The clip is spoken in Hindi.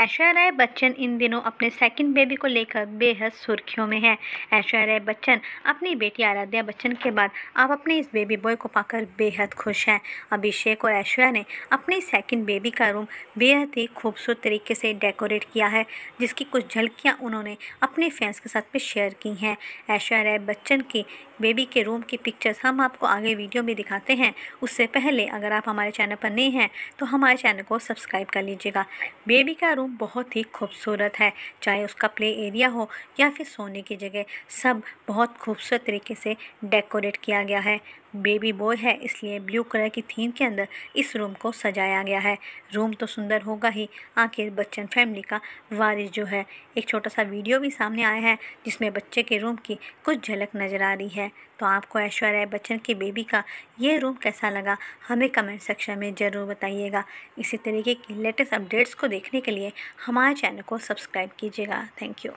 ऐश्वर्या राय बच्चन इन दिनों अपने सेकंड बेबी को लेकर बेहद सुर्खियों में है ऐश्वर्या राय बच्चन अपनी बेटी आराध्या बच्चन के बाद आप अपने इस बेबी बॉय को पाकर बेहद खुश हैं अभिषेक और ऐश्वर्या ने अपने सेकंड बेबी का रूम बेहद ही खूबसूरत तरीके से डेकोरेट किया है जिसकी कुछ झलकियाँ उन्होंने अपने फैंस के साथ में शेयर की हैं ऐश्वर्या राय बच्चन की बेबी के रूम की पिक्चर्स हम आपको आगे वीडियो में दिखाते हैं उससे पहले अगर आप हमारे चैनल पर नहीं हैं तो हमारे चैनल को सब्सक्राइब कर लीजिएगा बेबी का रूम बहुत ही खूबसूरत है चाहे उसका प्ले एरिया हो या फिर सोने की जगह सब बहुत खूबसूरत तरीके से डेकोरेट किया गया है बेबी बॉय है इसलिए ब्लू कलर की थीम के अंदर इस रूम को सजाया गया है रूम तो सुंदर होगा ही आखिर बच्चन फैमिली का वारिस जो है एक छोटा सा वीडियो भी सामने आया है जिसमें बच्चे के रूम की कुछ झलक नज़र आ रही है तो आपको ऐश्वर्या बच्चन की बेबी का ये रूम कैसा लगा हमें कमेंट सेक्शन में ज़रूर बताइएगा इसी तरीके की लेटेस्ट अपडेट्स को देखने के लिए हमारे चैनल को सब्सक्राइब कीजिएगा थैंक यू